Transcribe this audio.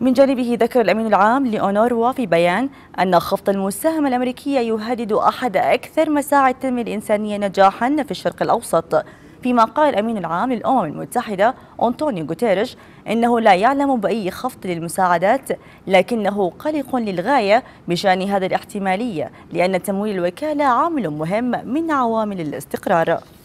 من جانبه ذكر الأمين العام لأونروا في بيان أن خفض المساهمة الأمريكية يهدد أحد أكثر مساعي التنمية الإنسانية نجاحا في الشرق الأوسط فيما قال الأمين العام للأمم المتحدة أنطونيو غوتيريش إنه لا يعلم بأي خفض للمساعدات لكنه قلق للغاية بشأن هذا الاحتمالية لأن تمويل الوكالة عامل مهم من عوامل الاستقرار